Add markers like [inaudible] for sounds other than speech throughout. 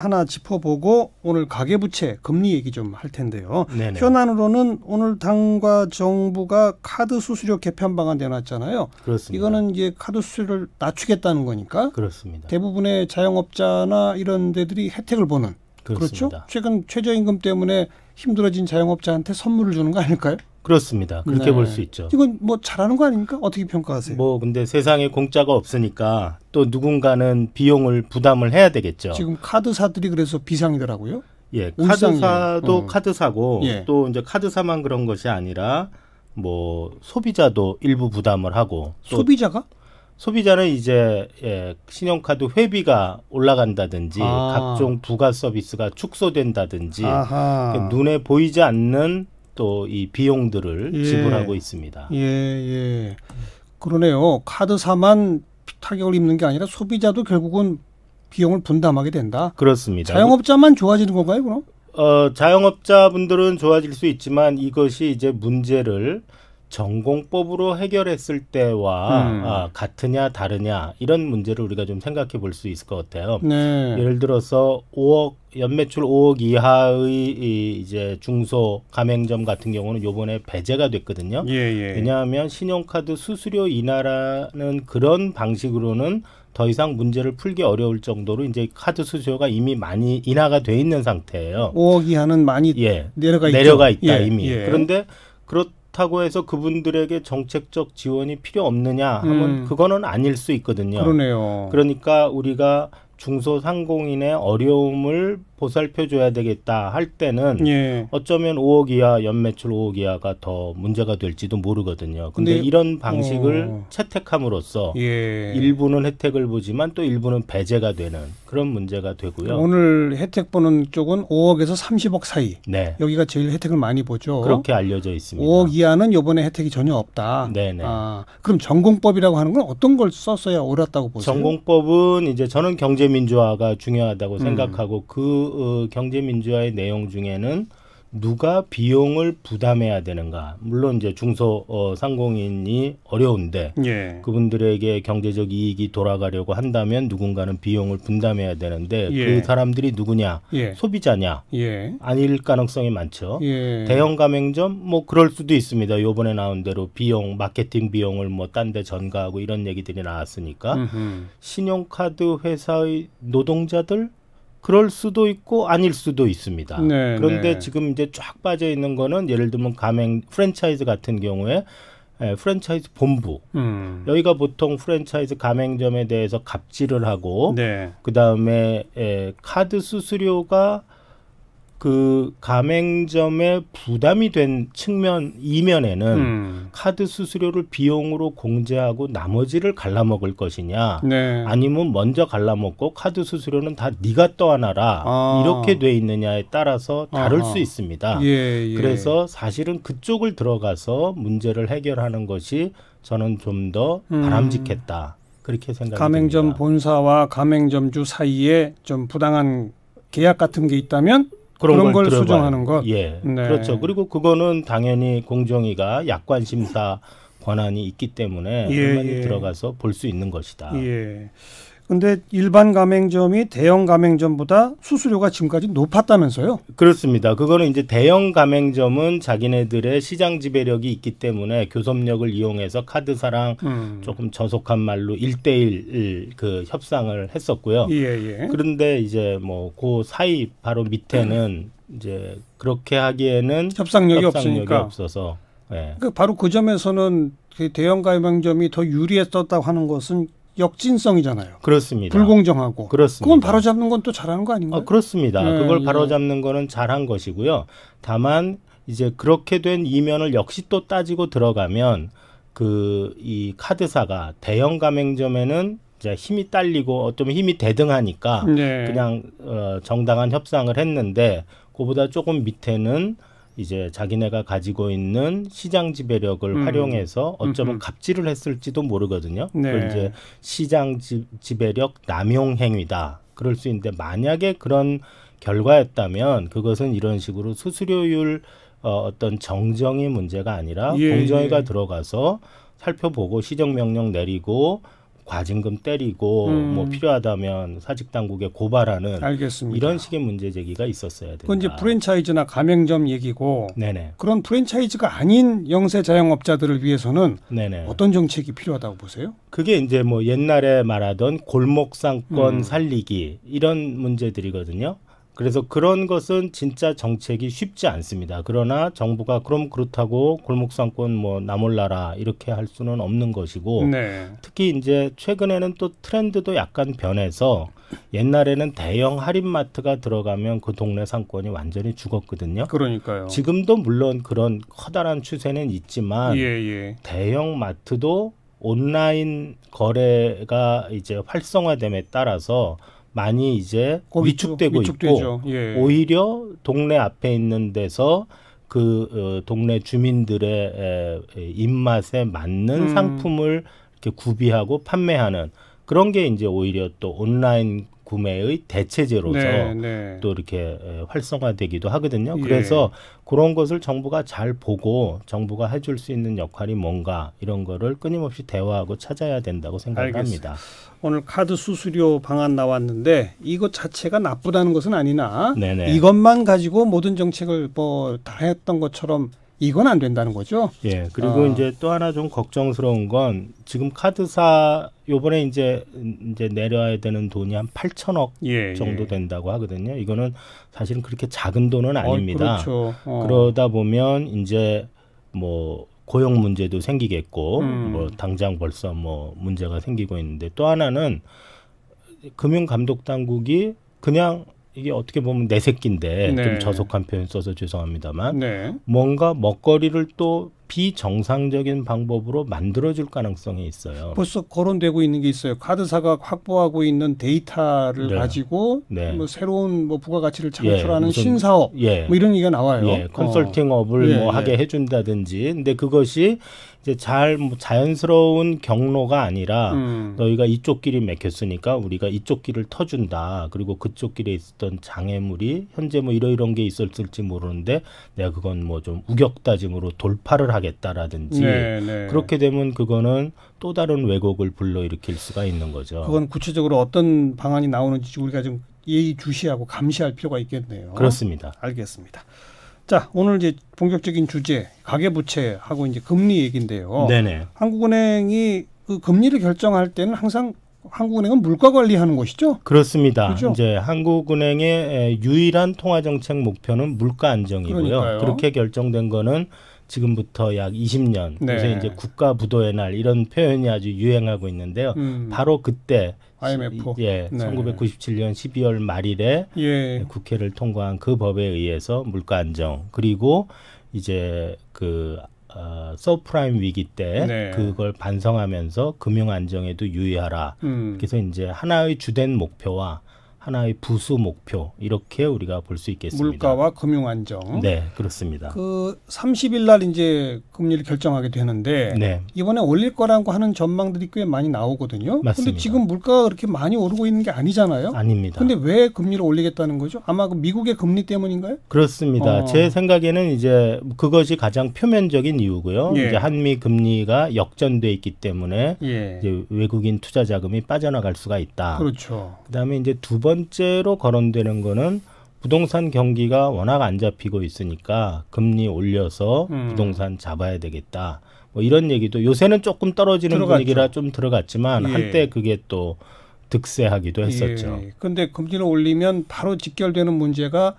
하나 짚어보고 오늘 가계부채 금리 얘기 좀 할 텐데요. 네네. 현안으로는 오늘 당과 정부가 카드 수수료 개편 방안 내놨잖아요. 그렇습니다. 이거는 이제 카드 수수료를 낮추겠다는 거니까. 그렇습니다. 대부분의 자영업자나 이런 데들이 혜택을 보는. 그렇죠? 그렇습니다. 그렇죠 최근 최저임금 때문에 힘들어진 자영업자한테 선물을 주는 거 아닐까요? 그렇습니다. 그렇게 네. 볼수 있죠. 이건 뭐 잘하는 거 아닙니까? 어떻게 평가하세요? 뭐 근데 세상에 공짜가 없으니까 또 누군가는 비용을 부담을 해야 되겠죠. 지금 카드사들이 그래서 비상이더라고요. 예, 카드사도 어. 카드사고 예. 또 이제 카드사만 그런 것이 아니라 뭐 소비자도 일부 부담을 하고 소비자가 소비자는 이제 예, 신용카드 회비가 올라간다든지 아. 각종 부가 서비스가 축소된다든지 아하. 눈에 보이지 않는 또이 비용들을 예. 지불하고 있습니다. 예, 예. 그러네요. 카드사만 타격을 입는 게 아니라 소비자도 결국은 비용을 분담하게 된다. 그렇습니다. 자영업자만 좋아지는 건가요, 그럼? 어, 자영업자분들은 좋아질 수 있지만 이것이 이제 문제를 전공법으로 해결했을 때와 음. 아, 같으냐 다르냐 이런 문제를 우리가 좀 생각해 볼 수 있을 것 같아요. 네. 예를 들어서 5억 연매출 5억 이하의 이, 이제 중소 가맹점 같은 경우는 요번에 배제가 됐거든요. 예, 예. 왜냐하면 신용카드 수수료 인하라는 그런 방식으로는 더 이상 문제를 풀기 어려울 정도로 이제 카드 수수료가 이미 많이 인하가 돼 있는 상태예요. 5억 이하는 많이 예. 내려가, 내려가 있다 예, 이미. 예. 그런데 그렇 그렇다고 해서 그분들에게 정책적 지원이 필요 없느냐 하면 음. 그거는 아닐 수 있거든요. 그러네요. 그러니까 우리가 중소상공인의 어려움을 보살펴줘야 되겠다 할 때는 예. 어쩌면 5억 이하 연매출 5억 이하가 더 문제가 될지도 모르거든요. 근데, 근데 이런 방식을 어. 채택함으로써 예. 일부는 혜택을 보지만 또 일부는 배제가 되는 그런 문제가 되고요. 오늘 혜택 보는 쪽은 5억에서 30억 사이. 네. 여기가 제일 혜택을 많이 보죠. 그렇게 알려져 있습니다. 5억 이하는 이번에 혜택이 전혀 없다. 네네. 네. 아, 그럼 전공법이라고 하는 건 어떤 걸 썼어야 옳았다고 보세요? 전공법은 이제 저는 경제민주화가 중요하다고 음. 생각하고 그그 경제민주화의 내용 중에는 누가 비용을 부담해야 되는가. 물론 이제 중소 어, 상공인이 어려운데 예. 그분들에게 경제적 이익이 돌아가려고 한다면 누군가는 비용을 분담해야 되는데 그 예. 그 사람들이 누구냐? 예. 소비자냐? 예. 아닐 가능성이 많죠. 예. 대형 가맹점 뭐 그럴 수도 있습니다. 요번에 나온 대로 비용 마케팅 비용을 뭐 딴 데 전가하고 이런 얘기들이 나왔으니까 음흠. 신용카드 회사의 노동자들 그럴 수도 있고 아닐 수도 있습니다. 네, 네. 그런데 네. 지금 이제 쫙 빠져 있는 거는 예를 들면 가맹 프랜차이즈 같은 경우에 예, 프랜차이즈 본부 음. 여기가 보통 프랜차이즈 가맹점에 대해서 갑질을 하고 네. 그 다음에 예, 카드 수수료가 그 가맹점에 부담이 된 측면 이면에는 음. 카드 수수료를 비용으로 공제하고 나머지를 갈라먹을 것이냐 네. 아니면 먼저 갈라먹고 카드 수수료는 다 네가 떠안아라 아. 이렇게 돼 있느냐에 따라서 다를 아하. 수 있습니다 예, 예. 그래서 사실은 그쪽을 들어가서 문제를 해결하는 것이 저는 좀더 음. 바람직했다 그렇게 생각합니다 가맹점 됩니다. 본사와 가맹점주 사이에 좀 부당한 계약 같은 게 있다면 그런, 그런 걸, 걸 수정하는 것. 예. 네. 그렇죠. 그리고 그거는 당연히 공정위가 약관 심사 권한이 있기 때문에 얼마나 예, 예. 들어가서 볼 수 있는 것이다. 예. 근데 일반 가맹점이 대형 가맹점보다 수수료가 지금까지 높았다면서요? 그렇습니다. 그거는 이제 대형 가맹점은 자기네들의 시장 지배력이 있기 때문에 교섭력을 이용해서 카드사랑 음. 조금 저속한 말로 일대일그 협상을 했었고요. 예, 예. 그런데 이제 뭐 그 사이 바로 밑에는 음. [clears throat] 이제 그렇게 하기에는 협상력이, 협상력이 없으니까 없어서 예. 그 바로 그 점에서는 그 대형 가맹점이 더 유리했었다고 하는 것은 역진성이잖아요. 그렇습니다. 불공정하고. 그렇습니다. 그건 바로잡는 건 또 잘하는 거 아닌가요? 어, 그렇습니다. 네, 그걸 예. 바로잡는 거는 잘한 것이고요. 다만 이제 그렇게 된 이면을 역시 또 따지고 들어가면 그 이 카드사가 대형 가맹점에는 이제 힘이 딸리고 어쩌면 힘이 대등하니까 네. 그냥 어, 정당한 협상을 했는데 그보다 조금 밑에는 이제 자기네가 가지고 있는 시장 지배력을 음. 활용해서 어쩌면 음흠. 갑질을 했을지도 모르거든요. 네. 그걸 이제 시장 지, 지배력 남용 행위다. 그럴 수 있는데 만약에 그런 결과였다면 그것은 이런 식으로 수수료율 어, 어떤 정정의 문제가 아니라 예, 공정위가 예. 들어가서 살펴보고 시정명령 내리고 과징금 때리고 뭐 음. 뭐 필요하다면 사직 당국에 고발하는 알겠습니다. 이런 식의 문제 제기가 있었어야 된다. 그건 이제 프랜차이즈나 가맹점 얘기고 네네. 그런 프랜차이즈가 아닌 영세 자영업자들을 위해서는 네네. 어떤 정책이 필요하다고 보세요? 그게 이제 뭐 옛날에 말하던 골목 상권 음. 살리기 이런 문제들이거든요. 그래서 그런 것은 진짜 정책이 쉽지 않습니다. 그러나 정부가 그럼 그렇다고 골목상권 뭐 나몰라라 이렇게 할 수는 없는 것이고 네. 특히 이제 최근에는 또 트렌드도 약간 변해서 옛날에는 대형 할인마트가 들어가면 그 동네 상권이 완전히 죽었거든요. 그러니까요. 지금도 물론 그런 커다란 추세는 있지만 예, 예. 대형 마트도 온라인 거래가 이제 활성화됨에 따라서 많이 이제 어, 위축되고 위축, 있고 예. 오히려 동네 앞에 있는 데서 그 어, 동네 주민들의 에, 에, 입맛에 맞는 음. 상품을 이렇게 구비하고 판매하는 그런 게 이제 오히려 또 온라인 구매의 대체제로서 네, 네. 또 이렇게 활성화되기도 하거든요. 예. 그래서 예. 그런 것을 정부가 잘 보고 정부가 해줄 수 있는 역할이 뭔가 이런 거를 끊임없이 대화하고 찾아야 된다고 생각합니다. 오늘 카드 수수료 방안 나왔는데 이것 자체가 나쁘다는 것은 아니나 네네. 이것만 가지고 모든 정책을 뭐 다 했던 것처럼 이건 안 된다는 거죠. 예. 그리고 아. 이제 또 하나 좀 걱정스러운 건 지금 카드사 요번에 이제 이제 내려야 되는 돈이 한 8천억 예, 예, 정도 된다고 하거든요. 이거는 사실은 그렇게 작은 돈은 어, 아닙니다. 어, 그렇죠. 어. 그러다 보면 이제 뭐 고용 문제도 생기겠고 음. 뭐 당장 벌써 뭐 문제가 생기고 있는데 또 하나는 금융 감독 당국이 그냥 이게 어떻게 보면 내 새끼인데 네. 좀 저속한 표현 써서 죄송합니다만 네. 뭔가 먹거리를 또 비정상적인 방법으로 만들어질 가능성이 있어요. 벌써 거론되고 있는 게 있어요. 카드사가 확보하고 있는 데이터를 네. 가지고 네. 뭐 새로운 뭐 부가가치를 예, 창출하는 예, 신사업 예. 뭐 이런 얘기가 나와요. 예, 어. 컨설팅업을 어. 뭐 예. 하게 해준다든지. 근데 그것이 이제 잘 뭐 자연스러운 경로가 아니라 음. 너희가 이쪽 길이 맥혔으니까 우리가 이쪽 길을 터준다. 그리고 그쪽 길에 있었던 장애물이 현재 뭐 이러 이런 게 있었을지 모르는데 내가 그건 뭐 좀 우격다짐으로 돌파를 하 하겠다라든지 네, 네. 그렇게 되면 그거는 또 다른 왜곡을 불러일으킬 수가 있는 거죠. 그건 구체적으로 어떤 방안이 나오는지 우리가 좀 예의주시하고 감시할 필요가 있겠네요. 그렇습니다. 알겠습니다. 자, 오늘 이제 본격적인 주제 가계부채하고 이제 금리 얘긴데요. 네네. 한국은행이 그 금리를 결정할 때는 항상 한국은행은 물가 관리하는 곳이죠? 그렇습니다. 그죠? 이제 한국은행의 유일한 통화 정책 목표는 물가 안정이고요. 그러니까요. 그렇게 결정된 거는 지금부터 약 20년 네. 요새 이제 국가 부도의 날 이런 표현이 아주 유행하고 있는데요. 음. 바로 그때 IMF 예, 네. 1997년 12월 말일에 예. 국회를 통과한 그 법에 의해서 물가 안정 그리고 이제 그 어, 서프라임 위기 때 네. 그걸 반성하면서 금융 안정에도 유의하라. 음. 그래서 이제 하나의 주된 목표와 하나의 부수 목표 이렇게 우리가 볼 수 있겠습니다. 물가와 금융 안정. 네, 그렇습니다. 그 30일 날 이제 금리를 결정하게 되는데 네. 이번에 올릴 거라고 하는 전망들이 꽤 많이 나오거든요. 맞습 근데 지금 물가가 그렇게 많이 오르고 있는 게 아니잖아요. 아닙니다. 근데 왜 금리를 올리겠다는 거죠? 아마 그 미국의 금리 때문인가요? 그렇습니다. 어. 제 생각에는 이제 그것이 가장 표면적인 이유고요. 예. 이제 한미 금리가 역전돼 있기 때문에 예. 이제 외국인 투자 자금이 빠져나갈 수가 있다. 그렇죠. 그다음에 이제 두 번. 째 번째로 거론되는 거는 부동산 경기가 워낙 안 잡히고 있으니까 금리 올려서 음. 부동산 잡아야 되겠다. 뭐 이런 얘기도 요새는 조금 떨어지는 들어갔죠. 분위기라 좀 들어갔지만 예. 한때 그게 또 득세하기도 했었죠. 그런데 예. 금리를 올리면 바로 직결되는 문제가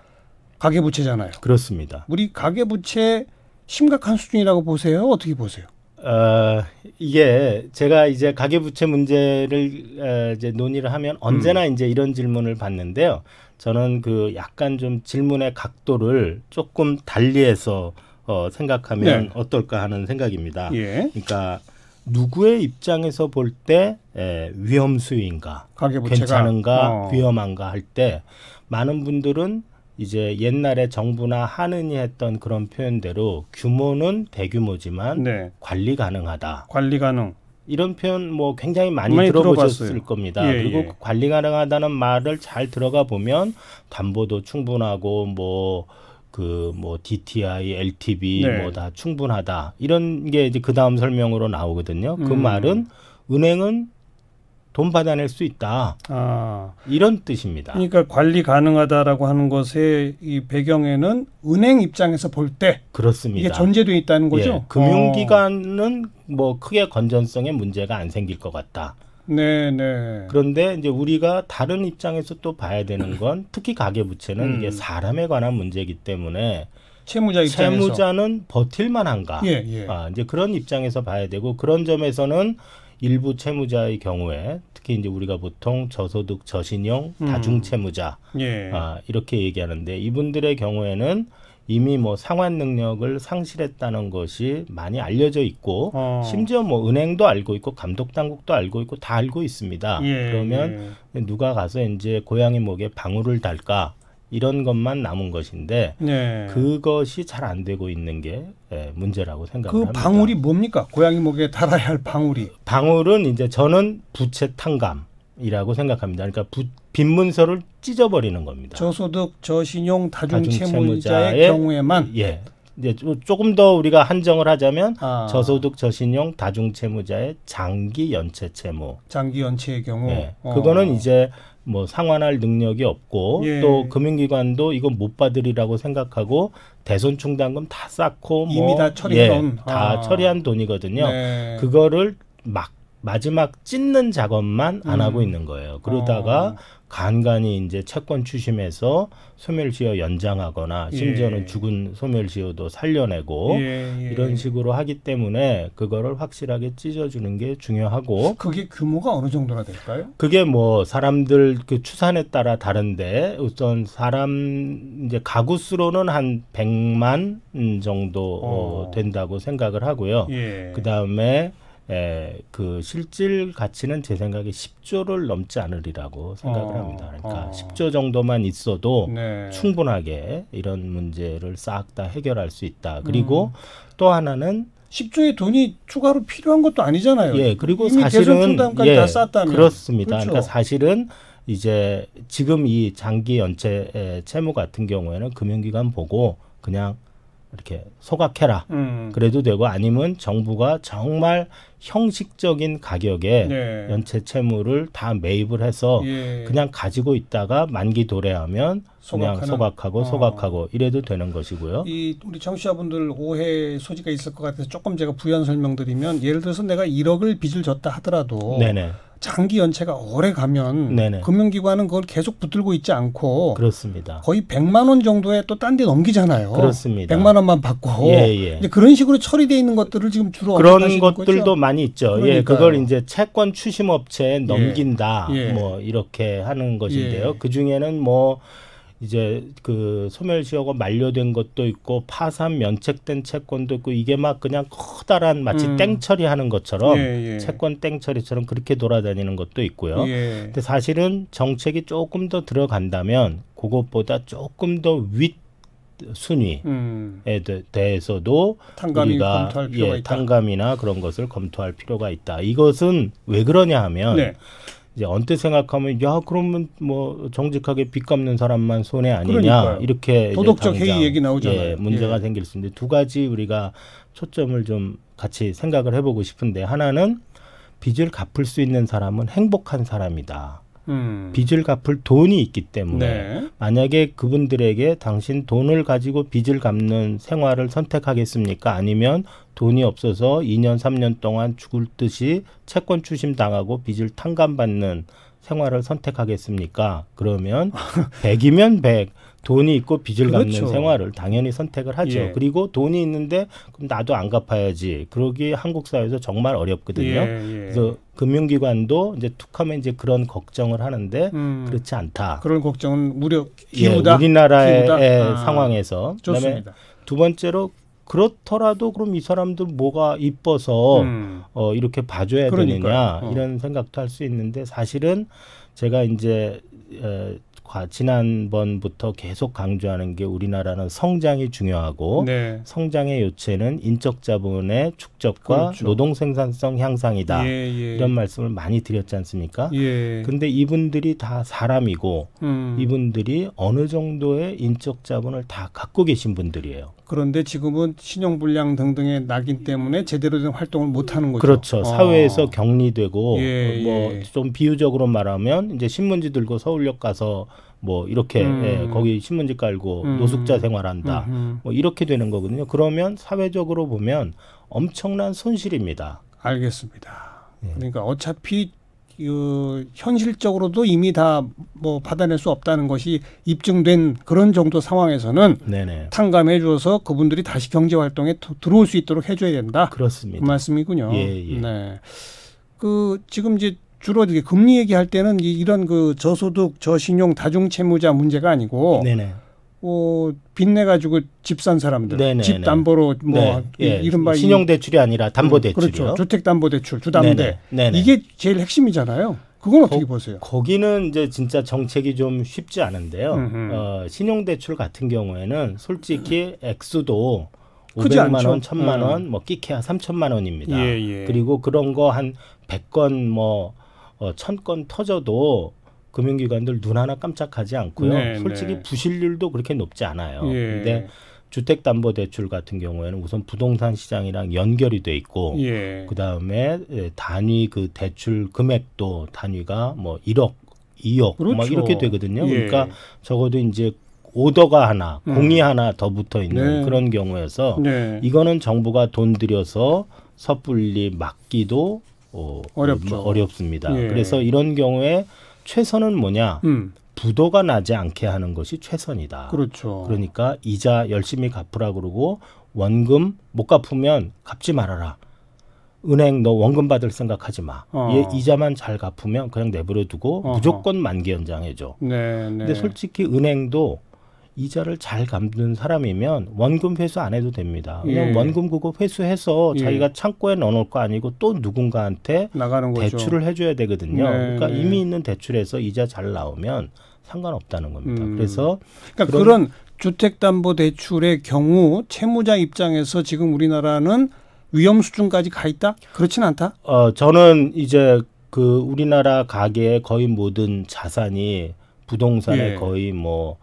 가계부채잖아요. 그렇습니다. 우리 가계부채 심각한 수준이라고 보세요? 어떻게 보세요? 어, 이게 제가 이제 가계부채 문제를 어, 이제 논의를 하면 언제나 음. 이제 이런 질문을 받는데요. 저는 그 약간 좀 질문의 각도를 조금 달리해서 어, 생각하면 네. 어떨까 하는 생각입니다. 예. 그러니까 누구의 입장에서 볼때 예, 위험 수위인가, 가계부채가, 괜찮은가, 어. 위험한가 할 때 많은 분들은 이제 옛날에 정부나 하느니 했던 그런 표현대로 규모는 대규모지만 네. 관리 가능하다. 관리 가능. 이런 표현 뭐 굉장히 많이, 많이 들어보셨을 들어봤어요. 겁니다. 예, 그리고 예. 관리 가능하다는 말을 잘 들어가 보면 담보도 충분하고 뭐 그 뭐 DTI, LTV 네. 뭐다 충분하다 이런 게 이제 그 다음 설명으로 나오거든요. 그 음. 말은 은행은 돈 받아낼 수 있다. 아. 이런 뜻입니다. 그러니까 관리 가능하다라고 하는 것의 이 배경에는 은행 입장에서 볼 때 그렇습니다. 이게 전제돼 있다는 예, 거죠. 예, 금융기관은 어. 뭐 크게 건전성의 문제가 안 생길 것 같다. 네네. 네. 그런데 이제 우리가 다른 입장에서 또 봐야 되는 건 특히 가계부채는 음. 이게 사람에 관한 문제이기 때문에 채무자 입장에서 채무자는 버틸 만한가? 예, 예. 아, 이제 그런 입장에서 봐야 되고 그런 점에서는 일부 채무자의 경우에 특히 이제 우리가 보통 저소득, 저신용, 음. 다중채무자 예. 아, 이렇게 얘기하는데 이분들의 경우에는 이미 뭐 상환 능력을 상실했다는 것이 많이 알려져 있고 어. 심지어 뭐 은행도 알고 있고 감독 당국도 알고 있고 다 알고 있습니다. 예. 그러면 예. 누가 가서 이제 고양이 목에 방울을 달까 이런 것만 남은 것인데 네. 그것이 잘 안 되고 있는 게 예, 문제라고 생각합니다. 그 방울이 합니다. 뭡니까? 고양이 목에 달아야 할 방울이. 방울은 이제 저는 부채 탕감이라고 생각합니다. 그러니까 부, 빈문서를 찢어버리는 겁니다. 저소득, 저신용, 다중채무자의 경우에만 예. 이제 조금 더 우리가 한정을 하자면 아. 저소득 저신용 다중채무자의 장기 연체 채무 장기 연체의 경우 예. 어. 그거는 이제 뭐 상환할 능력이 없고 예. 또 금융기관도 이건 못 받으리라고 생각하고 대손 충당금 다 쌓고 뭐 이미 다 처리한 예, 아. 다 처리한 돈이거든요. 네. 그거를 막 마지막 찢는 작업만 안 음. 하고 있는 거예요. 그러다가 어. 간간히 이제 채권 추심해서 소멸시효 연장하거나 예. 심지어는 예. 죽은 소멸시효도 살려내고 예, 예. 이런 식으로 하기 때문에 그거를 확실하게 찢어주는 게 중요하고 그게 규모가 어느 정도나 될까요? 그게 뭐 사람들 그 추산에 따라 다른데 우선 사람 이제 가구 수로는 한 100만 정도 어, 어. 된다고 생각을 하고요. 예. 그 다음에 에, 예, 그 실질 가치는 제 생각에 10조를 넘지 않으리라고 생각을 어, 합니다. 그러니까 어. 10조 정도만 있어도 네. 충분하게 이런 문제를 싹 다 해결할 수 있다. 그리고 음. 또 하나는 10조의 돈이 추가로 필요한 것도 아니잖아요. 예, 그리고 사실은 예, 다 쌌다면 그렇습니다. 그렇죠. 그러니까 사실은 이제 지금 이 장기 연체 채무 같은 경우에는 금융기관 보고 그냥 이렇게 소각해라. 음. 그래도 되고 아니면 정부가 정말 형식적인 가격에 네. 연체 채무를 다 매입을 해서 예. 그냥 가지고 있다가 만기 도래하면 그냥 소각하고 어. 소각하고 이래도 되는 것이고요. 이 우리 청취자분들 오해 소지가 있을 것 같아서 조금 제가 부연 설명드리면 예를 들어서 내가 1억을 빚을 졌다 하더라도 네네. 장기 연체가 오래 가면 네네. 금융기관은 그걸 계속 붙들고 있지 않고 그렇습니다. 거의 100만 원 정도에 또 딴 데 넘기잖아요. 그렇습니다. 100만 원만 받고 예, 예. 이제 그런 식으로 처리돼 있는 것들을 지금 주로 그런 것들도 거죠? 많이 있죠. 예, 그러니까요. 예, 그걸 이제 채권 추심 업체에 예. 넘긴다. 예. 뭐 이렇게 하는 것인데요. 예. 그 중에는 뭐 이제 그 소멸시효가 만료된 것도 있고 파산 면책된 채권도 있고 이게 막 그냥 커다란 마치 음. 땡처리하는 것처럼 예, 예. 채권 땡처리처럼 그렇게 돌아다니는 것도 있고요. 예. 근데 사실은 정책이 조금 더 들어간다면 그것보다 조금 더 윗 순위에 음. 대해서도 우리가 예, 있다. 탕감이나 그런 것을 검토할 필요가 있다. 이것은 왜 그러냐 하면 네. 이제 언뜻 생각하면 야 그러면 뭐 정직하게 빚 갚는 사람만 손해 아니냐 그러니까요. 이렇게 도덕적 회의 얘기 나오잖아요. 예, 문제가 예. 생길 수 있는데 두 가지 우리가 초점을 좀 같이 생각을 해보고 싶은데 하나는 빚을 갚을 수 있는 사람은 행복한 사람이다. 음. 빚을 갚을 돈이 있기 때문에 네. 만약에 그분들에게 당신 돈을 가지고 빚을 갚는 생활을 선택하겠습니까? 아니면 돈이 없어서 2년 3년 동안 죽을 듯이 채권 추심 당하고 빚을 탕감받는 생활을 선택하겠습니까? 그러면 백이면백 100, 돈이 있고 빚을 그렇죠. 갚는 생활을 당연히 선택을 하죠. 예. 그리고 돈이 있는데 그럼 나도 안 갚아야지. 그러기 한국 사회에서 정말 어렵거든요. 예, 예. 그래서 금융기관도 이제 툭하면 이제 그런 걱정을 하는데 음, 그렇지 않다. 그런 걱정은 무력 예, 기우다. 우리나라의 기우다? 예, 아, 상황에서 좋습니다. 그다음에 두 번째로 그렇더라도 그럼 이 사람들 뭐가 이뻐서 음. 어, 이렇게 봐줘야 그러니까요. 되느냐 어. 이런 생각도 할 수 있는데 사실은 제가 이제 에, 지난번부터 계속 강조하는 게 우리나라는 성장이 중요하고 네. 성장의 요체는 인적 자본의 축적과 그렇죠. 노동 생산성 향상이다. 예, 예. 이런 말씀을 많이 드렸지 않습니까? 예. 근데 이분들이 다 사람이고 음. 이분들이 어느 정도의 인적 자본을 다 갖고 계신 분들이에요. 그런데 지금은 신용 불량 등등의 낙인 때문에 제대로 된 활동을 못 하는 거죠. 그렇죠. 아. 사회에서 아. 격리되고 예, 뭐좀 예. 비유적으로 말하면 이제 신문지 들고 서울역 가서 뭐 이렇게 음. 예, 거기 신문지 깔고 음. 노숙자 생활한다 음, 음. 뭐 이렇게 되는 거거든요. 그러면 사회적으로 보면 엄청난 손실입니다. 알겠습니다. 예. 그러니까 어차피 그 현실적으로도 이미 다 뭐 받아낼 수 없다는 것이 입증된 그런 정도 상황에서는 네네. 탕감해 줘서 그분들이 다시 경제 활동에 들어올 수 있도록 해줘야 된다. 그렇습니다. 그 말씀이군요. 예, 예. 네. 그 지금 이제 주로 이게 금리 얘기할 때는 이런 그 저소득, 저신용, 다중채무자 문제가 아니고 네네. 어, 빚내 가지고 집산 사람들, 네네네. 집 담보로 뭐 네. 예. 이른바 신용 대출이 아니라 음, 담보 대출 그렇죠. 주택 담보 대출, 주담대. 네네. 이게 제일 핵심이잖아요. 그건 어떻게 거, 보세요? 거기는 이제 진짜 정책이 좀 쉽지 않은데요. 어, 신용 대출 같은 경우에는 솔직히 액수도 오백만원 천만 음. 원, 뭐 끼케야 삼천만 원입니다. 예, 예. 그리고 그런 거 한 백건뭐 어, 천 건 터져도 금융기관들 눈 하나 깜짝하지 않고요. 네, 솔직히 네. 부실률도 그렇게 높지 않아요. 예. 근데 주택담보대출 같은 경우에는 우선 부동산 시장이랑 연결이 돼 있고 예. 그다음에 예, 단위 그 대출 금액도 단위가 뭐 1억, 2억 뭐 그렇죠. 막 이렇게 되거든요. 예. 그러니까 적어도 이제 오더가 하나, 음. 공이 하나 더 붙어 있는 네. 그런 경우에서 네. 이거는 정부가 돈 들여서 섣불리 막기도 어, 어렵죠. 음, 어렵습니다. 예. 그래서 이런 경우에 최선은 뭐냐? 음. 부도가 나지 않게 하는 것이 최선이다. 그렇죠. 그러니까 이자 열심히 갚으라 그러고 원금 못 갚으면 갚지 말아라. 은행 너 원금 받을 생각하지 마. 어. 얘 예, 이자만 잘 갚으면 그냥 내버려 두고 어허. 무조건 만기 연장해줘. 네, 네. 근데 솔직히 은행도 이자를 잘 갚는 사람이면 원금 회수 안 해도 됩니다. 그냥 예. 원금 그거 회수해서 예. 자기가 창고에 넣어놓을 거 아니고 또 누군가한테 대출을 해줘야 되거든요. 네, 그러니까 네. 이미 있는 대출에서 이자 잘 나오면 상관없다는 겁니다. 음. 그래서 그러니까 그런 주택담보대출의 경우 채무자 입장에서 지금 우리나라는 위험 수준까지 가 있다? 그렇진 않다. 어 저는 이제 그 우리나라 가계의 거의 모든 자산이 부동산에 예. 거의 뭐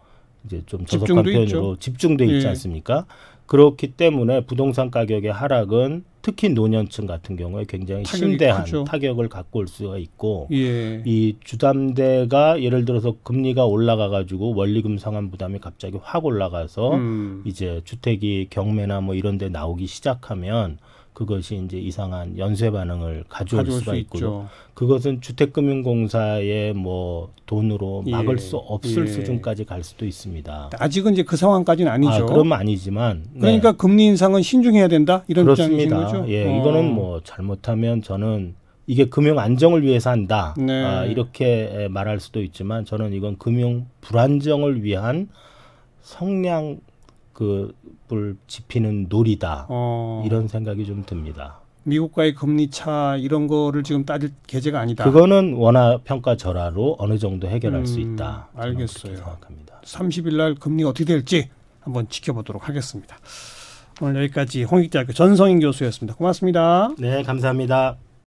이제 좀 저속한 표현으로 집중돼 있지 예. 않습니까? 그렇기 때문에 부동산 가격의 하락은 특히 노년층 같은 경우에 굉장히 심대한 크죠. 타격을 갖고 올 수가 있고 예. 이 주담대가 예를 들어서 금리가 올라가 가지고 원리금 상환 부담이 갑자기 확 올라가서 음. 이제 주택이 경매나 뭐 이런 데 나오기 시작하면 그것이 이제 이상한 연쇄 반응을 가져올, 가져올 수가 수 있고요. 그것은 주택금융공사의 뭐 돈으로 예, 막을 예. 수 없을 예. 수준까지 갈 수도 있습니다. 아직은 이제 그 상황까지는 아, 아니죠. 아, 그럼 아니지만 네. 그러니까 네. 금리 인상은 신중해야 된다 이런 그렇습니다. 입장이신 거죠. 예, 어. 이거는 뭐 잘못하면 저는 이게 금융 안정을 위해서 한다 네. 아, 이렇게 말할 수도 있지만 저는 이건 금융 불안정을 위한 성량 그불 지피는 놀이다 어. 이런 생각이 좀 듭니다. 미국과의 금리 차 이런 거를 지금 따질 계제가 아니다. 그거는 원화 평가 절하로 어느 정도 해결할 음, 수 있다. 알겠어요. 생각합니다. 30일 날 금리 어떻게 될지 한번 지켜보도록 하겠습니다. 오늘 여기까지 홍익대학교 전성인 교수였습니다. 고맙습니다. 네, 감사합니다.